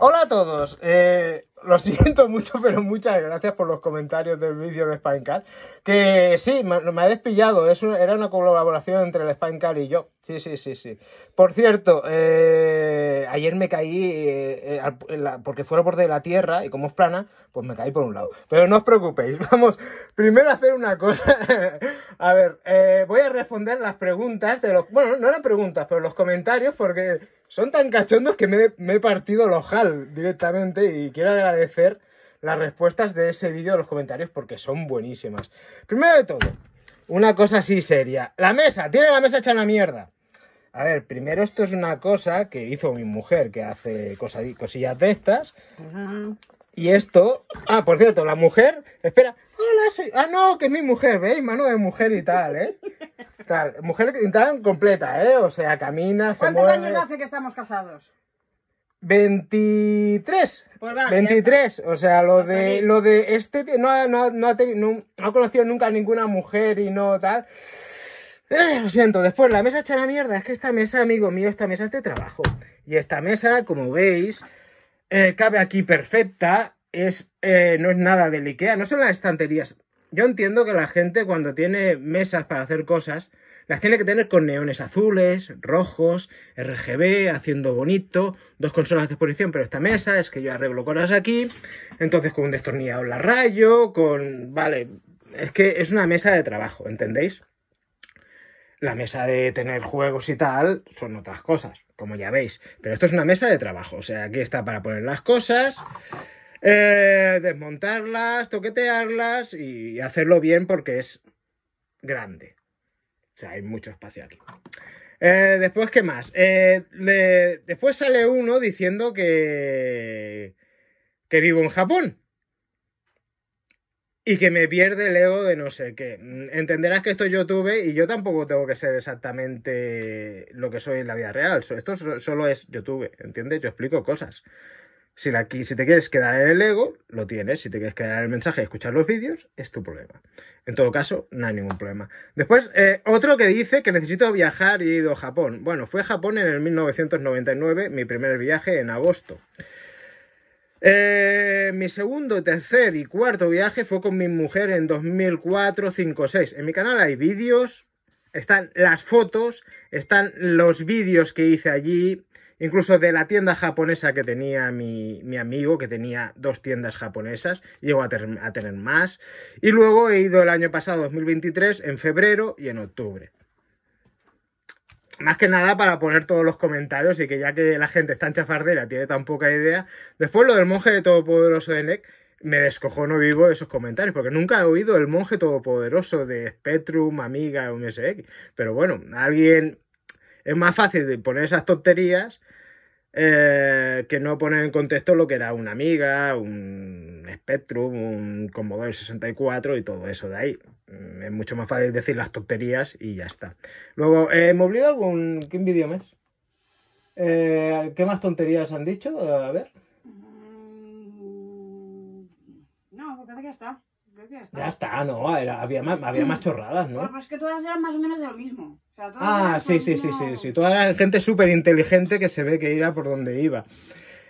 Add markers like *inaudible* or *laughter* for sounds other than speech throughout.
Hola a todos. Eh, lo siento mucho, pero muchas gracias por los comentarios del vídeo de Spinecar. Que sí, me, habéis pillado. era una colaboración entre el Spinecar y yo. Sí, sí, sí, sí. Por cierto, eh, ayer me caí eh, porque fuera por de la tierra y como es plana, pues me caí por un lado. Pero no os preocupéis. *laughs* Vamos, primero hacer una cosa. *laughs* a ver, voy a responder las preguntas de los... Bueno, no eran preguntas, pero los comentarios porque son tan cachondos que me, he partido el ojal directamente y quiero agradecer las respuestas de ese vídeo los comentarios porque son buenísimas. Primero de todo, una cosa así seria. La mesa, tiene la mesa hecha una mierda. A ver, primero esto es una cosa que hizo mi mujer, que hace cosillas de estas. Y esto... Ah, por cierto, la mujer... Espera. Hola, Ah, no, que es mi mujer, ¿veis? Mano de mujer y tal, ¿eh? mujeres Mujer tan completa, ¿eh? O sea, camina, se ¿Cuántos años hace que estamos casados? 23. 23. Pues o sea, lo pues de, lo de este no, ha no, conocido nunca a ninguna mujer y no tal. Eh, lo siento, después la mesa echa la mierda. Es que esta mesa, amigo mío, esta mesa es de trabajo. Y esta mesa, como veis, eh, cabe aquí perfecta. Es, eh, no es nada de Ikea, no son las estanterías. Yo entiendo que la gente cuando tiene mesas para hacer cosas, las tiene que tener con neones azules, rojos, RGB, haciendo bonito, dos consolas de exposición, pero esta mesa es que yo arreglo cosas aquí, entonces con un destornillador la rayo, con... vale, es que es una mesa de trabajo, ¿entendéis? La mesa de tener juegos y tal son otras cosas, como ya veis, pero esto es una mesa de trabajo, o sea, aquí está para poner las cosas... Eh, desmontarlas, toquetearlas y hacerlo bien porque es grande sea, hay mucho espacio aquí. Eh, después, ¿qué más? Eh, después sale uno diciendo que, que vivo en Japón. Y que me pierde el ego de no sé qué. Entenderás que esto es YouTube y yo tampoco tengo que ser exactamente lo que soy en la vida real. Esto solo es YouTube, ¿entiendes? Yo explico cosas. Si, te quieres quedar en el ego, lo tienes. Si te quieres quedar en el mensaje y escuchar los vídeos, es tu problema. En todo caso, no hay ningún problema. Después, eh, otro que dice que necesito viajar y he ido a Japón. Bueno, fue a Japón en el 1999, mi primer viaje en agosto. Eh, mi segundo, tercer y cuarto viaje fue con mi mujer en 2004, 5, 6. En mi canal hay vídeos, están las fotos, están los vídeos que hice allí, incluso de la tienda japonesa que tenía mi, amigo, que tenía dos tiendas japonesas, Llego a, tener más. Y luego he ido el año pasado, 2023, en febrero y en octubre más que nada para poner todos los comentarios y que ya que la gente está en chafardera, tiene tan poca idea. Después lo del monje todopoderoso de NEC, me no vivo de esos comentarios, porque nunca he oído el monje todopoderoso de Spectrum, Amiga o MSX. Pero bueno, alguien es más fácil de poner esas tonterías eh, que no poner en contexto lo que era una Amiga, un Spectrum, un Commodore 64 y todo eso de ahí. Mm, es mucho más fácil decir las tonterías y ya está. Luego, he eh, ¿me algún ¿qué vídeo más? Eh, ¿Qué más tonterías han dicho? A ver. Mm, no, que ya está ya está. no, había, más, chorradas, ¿no? Pero, es que todas eran más o menos de lo mismo. ah, sí, sí, sí, sí, sí. Toda la gente súper inteligente que se ve que era por donde iba.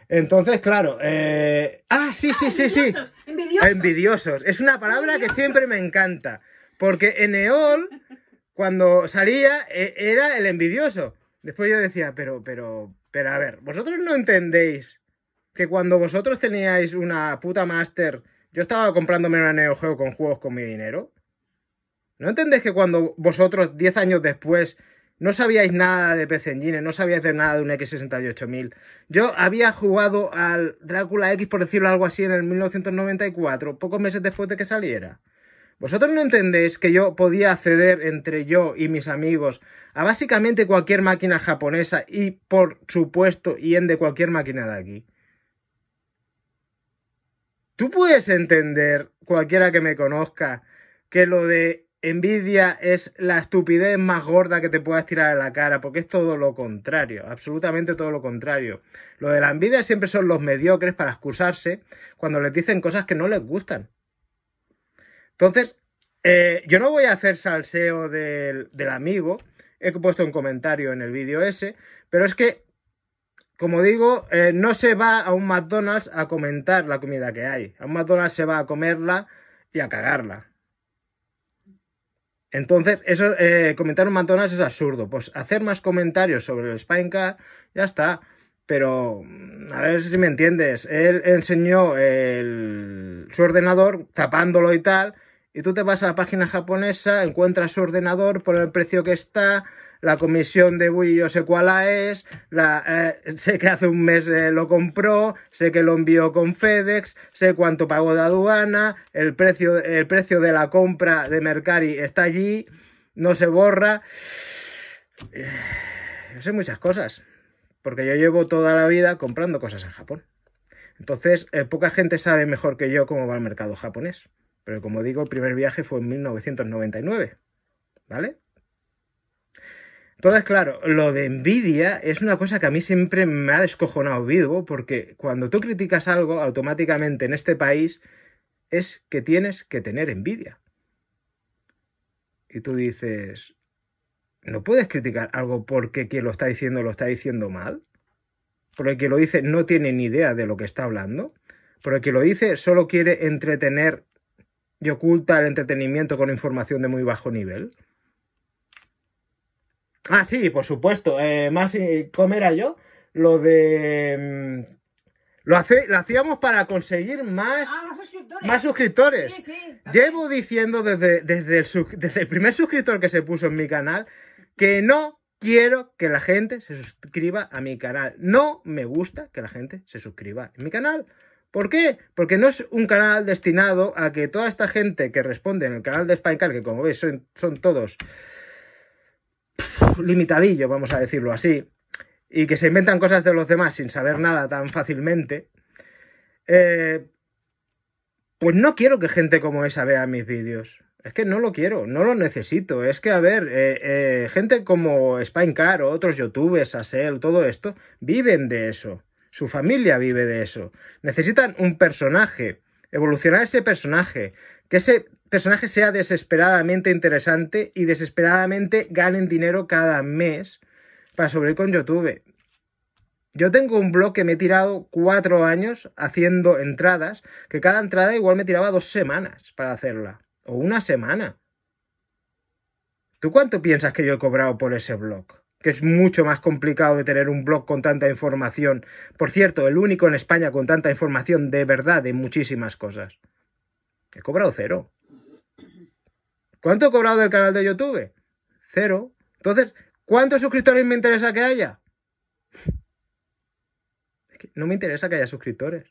Entonces, claro. Eh, ah, sí, sí, sí, sí. Envidiosos. envidiosos. Es una palabra que siempre me encanta. Porque en Eol, cuando salía, e, era el envidioso. Después yo decía, pero, pero, pero a ver, vosotros no entendéis que cuando vosotros teníais una puta máster yo estaba comprándome una Neo Geo con juegos con mi dinero. ¿No entendéis que cuando vosotros, 10 años después, no sabíais nada de PC Engine, no sabíais de nada de un X68000? Yo había jugado al Drácula X, por decirlo algo así, en el 1994, pocos meses después de que saliera. ¿Vosotros no entendéis que yo podía acceder entre yo y mis amigos a básicamente cualquier máquina japonesa y, por supuesto, y en de cualquier máquina de aquí? Tú puedes entender, cualquiera que me conozca, que lo de envidia es la estupidez más gorda que te puedas tirar a la cara, porque es todo lo contrario, absolutamente todo lo contrario. Lo de la envidia siempre son los mediocres para excusarse cuando les dicen cosas que no les gustan. Entonces, eh, yo no voy a hacer salseo del amigo, he puesto un comentario en el vídeo ese, pero es que como digo, eh, no se va a un McDonald's a comentar la comida que hay. A un McDonald's se va a comerla y a cagarla. Entonces, eso, eh, comentar un McDonald's es absurdo. Pues hacer más comentarios sobre el Spinecar, ya está. Pero, mm, a ver si me entiendes. Él enseñó su ordenador tapándolo y tal. Y tú te vas a la página japonesa, encuentras su ordenador por el precio que está, la comisión de Wii yo sé cuál es, la, eh, sé que hace un mes eh, lo compró, sé que lo envió con FedEx, sé cuánto pagó de aduana, el precio, el precio de la compra de Mercari está allí, no se borra. Eh, yo sé muchas cosas, porque yo llevo toda la vida comprando cosas en Japón. Entonces, poca gente sabe mejor que yo cómo va el mercado japonés. Pero como digo, el primer viaje fue en 1999, ¿vale? es claro, lo de envidia es una cosa que a mí siempre me ha descojonado vivo, porque cuando tú criticas algo, automáticamente en este país es que tienes que tener envidia. Y tú dices, no puedes criticar algo porque quien lo está diciendo lo está diciendo mal, porque quien lo dice no tiene ni idea de lo que está hablando, porque quien lo dice solo quiere entretener y oculta el entretenimiento con información de muy bajo nivel. Ah, sí, por supuesto. Eh, más, eh, como era yo? Lo de... Mm, lo, hacíamos para conseguir más, ah, más suscriptores. Llevo diciendo desde, desde, el, primer suscriptor que se puso en mi canal que no quiero que la gente se suscriba a mi canal. No me gusta que la gente se suscriba a mi canal. ¿Por qué? Porque no es un canal destinado a que toda esta gente que responde en el canal de Spinecar, que como veis son todos limitadillo, vamos a decirlo así, y que se inventan cosas de los demás sin saber nada tan fácilmente, eh, pues no quiero que gente como esa vea mis vídeos. Es que no lo quiero, no lo necesito. Es que, a ver, eh, eh, gente como Spinecar o otros youtubers, Asel, todo esto, viven de eso. Su familia vive de eso. Necesitan un personaje, evolucionar ese personaje, que se personaje sea desesperadamente interesante y desesperadamente ganen dinero cada mes para sobrevivir con YouTube. Yo tengo un blog que me he tirado cuatro años haciendo entradas, que cada entrada igual me tiraba dos semanas para hacerla, o una semana. ¿Tú cuánto piensas que yo he cobrado por ese blog? Que es mucho más complicado de tener un blog con tanta información. Por cierto, el único en España con tanta información de verdad de muchísimas cosas. He cobrado cero. ¿Cuánto he cobrado del canal de YouTube? Cero. Entonces, ¿cuántos suscriptores me interesa que haya? no me interesa que haya suscriptores.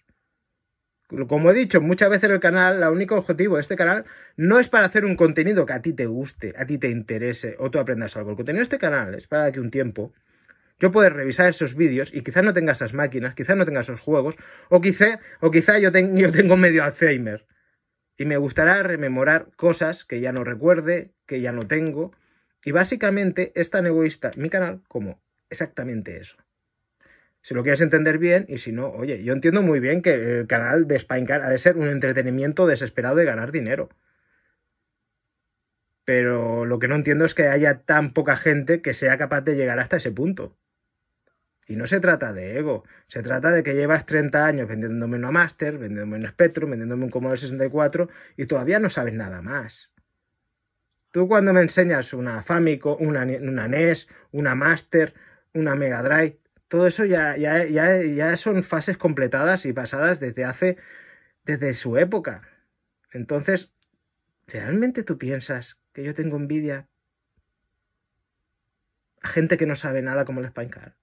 Como he dicho muchas veces el canal, el único objetivo de este canal no es para hacer un contenido que a ti te guste, a ti te interese o tú aprendas algo. El contenido de este canal es para que un tiempo yo pueda revisar esos vídeos y quizás no tenga esas máquinas, quizás no tenga esos juegos o quizá, o quizá yo, tenga yo tengo medio Alzheimer y me gustará rememorar cosas que ya no recuerde, que ya no tengo. Y básicamente es tan egoísta mi canal como exactamente eso. Si lo quieres entender bien y si no, oye, yo entiendo muy bien que el canal de Spinecar ha de ser un entretenimiento desesperado de ganar dinero. Pero lo que no entiendo es que haya tan poca gente que sea capaz de llegar hasta ese punto. Y no se trata de ego, se trata de que llevas 30 años vendiéndome una Master, vendiéndome un Spectrum, vendiéndome un Commodore 64 y todavía no sabes nada más. Tú cuando me enseñas una Famicom, una, NES, una Master, una Mega Drive, todo eso ya, ya, ya, son fases completadas y pasadas desde hace, desde su época. Entonces, ¿realmente tú piensas que yo tengo envidia a gente que no sabe nada como el Spinecard?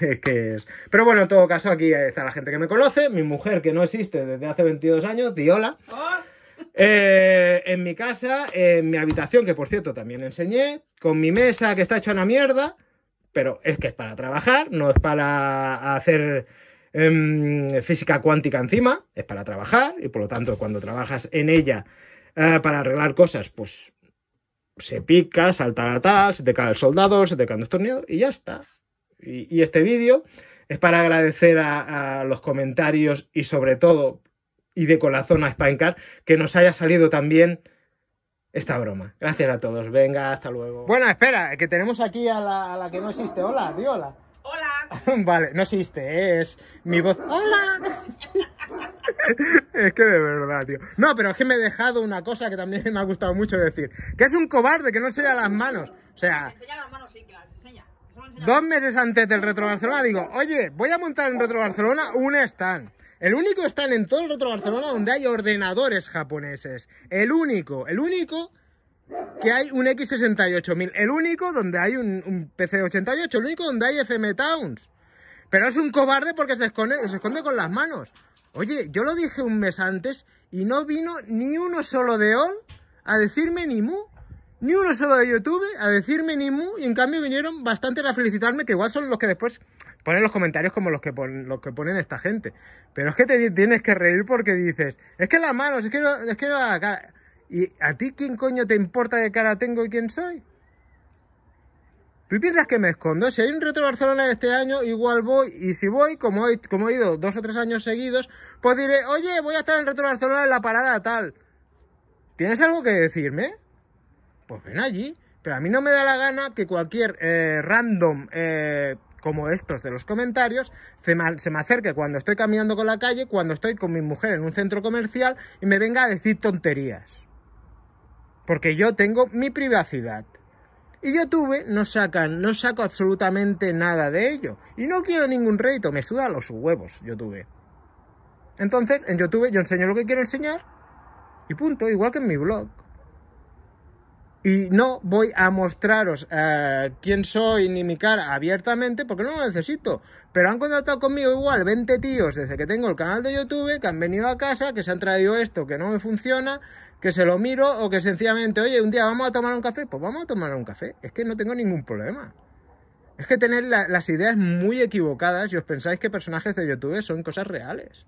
*laughs* que Pero bueno, en todo caso, aquí está la gente que me conoce, mi mujer que no existe desde hace 22 años, di hola oh. eh, en mi casa, en mi habitación, que por cierto también enseñé, con mi mesa que está hecha una mierda, pero es que es para trabajar, no es para hacer em, física cuántica encima, es para trabajar y por lo tanto cuando trabajas en ella eh, para arreglar cosas, pues se pica, salta la tal, se te cae el soldado, se te cae el destornillador y ya está. Y, este vídeo es para agradecer a, los comentarios y sobre todo, y de corazón a Spinecard, que nos haya salido también esta broma. Gracias a todos. Venga, hasta luego. Bueno, espera, que tenemos aquí a la, que no existe. Hola, di hola. *laughs* vale, no existe, es mi voz. Hola. *laughs* es que de verdad, tío. No, pero es que me he dejado una cosa que también *laughs* me ha gustado mucho decir. Que es un cobarde que no enseña las manos. O sea... Enseña las manos, sí, claro dos meses antes del Retro Barcelona, digo, oye, voy a montar en Retro Barcelona un stand. El único stand en todo el Retro Barcelona donde hay ordenadores japoneses. El único, el único que hay un X68000. El único donde hay un, PC88. El único donde hay FM Towns. Pero es un cobarde porque se esconde, se esconde con las manos. Oye, yo lo dije un mes antes y no vino ni uno solo de OL a decirme ni mu ni uno solo de YouTube a decirme ni mu, y en cambio vinieron bastantes a felicitarme, que igual son los que después ponen los comentarios como los que, los que ponen esta gente. Pero es que te tienes que reír porque dices, es que las manos, es que, es que la cara... ¿Y a ti quién coño te importa qué cara tengo y quién soy? ¿Tú piensas que me escondo? Si hay un Retro Barcelona este año, igual voy. Y si voy, como he, como he ido dos o tres años seguidos, pues diré, oye, voy a estar en el Retro Barcelona en la parada tal. ¿Tienes algo que decirme? pues ven allí. Pero a mí no me da la gana que cualquier eh, random eh, como estos de los comentarios se me, acerque cuando estoy caminando con la calle, cuando estoy con mi mujer en un centro comercial y me venga a decir tonterías. Porque yo tengo mi privacidad. Y YouTube no saca no saco absolutamente nada de ello. Y no quiero ningún rédito, me suda los huevos YouTube. Entonces, en YouTube yo enseño lo que quiero enseñar y punto, igual que en mi blog. Y no voy a mostraros eh, quién soy ni mi cara abiertamente porque no lo necesito. Pero han contactado conmigo igual 20 tíos desde que tengo el canal de YouTube, que han venido a casa, que se han traído esto que no me funciona, que se lo miro o que sencillamente, oye, un día vamos a tomar un café. Pues vamos a tomar un café. Es que no tengo ningún problema. Es que tener las ideas muy equivocadas y os pensáis que personajes de YouTube son cosas reales.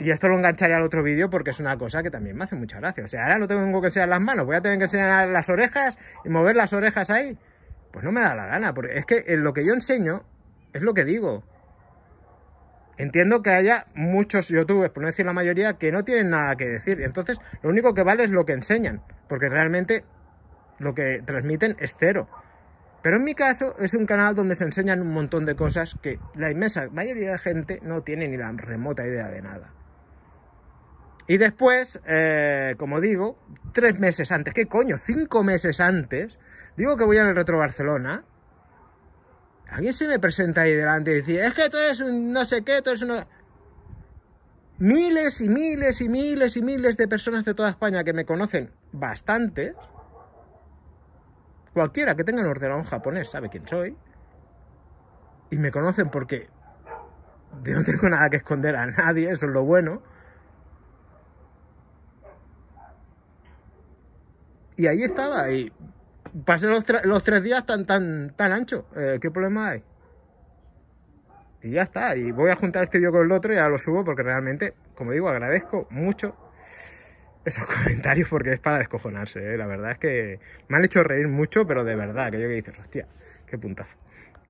Y esto lo engancharé al otro vídeo porque es una cosa que también me hace mucha gracia. O sea, ahora no tengo que enseñar las manos, voy a tener que enseñar las orejas y mover las orejas ahí. Pues no me da la gana, porque es que lo que yo enseño es lo que digo. Entiendo que haya muchos youtubers, por no decir la mayoría, que no tienen nada que decir. Entonces, lo único que vale es lo que enseñan, porque realmente lo que transmiten es cero. Pero en mi caso es un canal donde se enseñan un montón de cosas que la inmensa mayoría de gente no tiene ni la remota idea de nada. Y después, eh, como digo, tres meses antes, ¿qué coño? Cinco meses antes, digo que voy a al Retro Barcelona. Alguien se me presenta ahí delante y dice, es que tú eres un no sé qué, tú eres un... Miles y miles y miles y miles de personas de toda España que me conocen bastante. Cualquiera que tenga el ordenador japonés sabe quién soy. Y me conocen porque yo no tengo nada que esconder a nadie, eso es lo bueno. y ahí estaba. Y pasé los, los, tres días tan, tan, tan ancho. Eh, ¿Qué problema hay? Y ya está. Y voy a juntar este vídeo con el otro y ya lo subo porque realmente, como digo, agradezco mucho esos *laughs* comentarios porque es para descojonarse. Eh, la verdad es que me han hecho reír mucho, pero de verdad, que yo que dices, hostia, qué puntazo.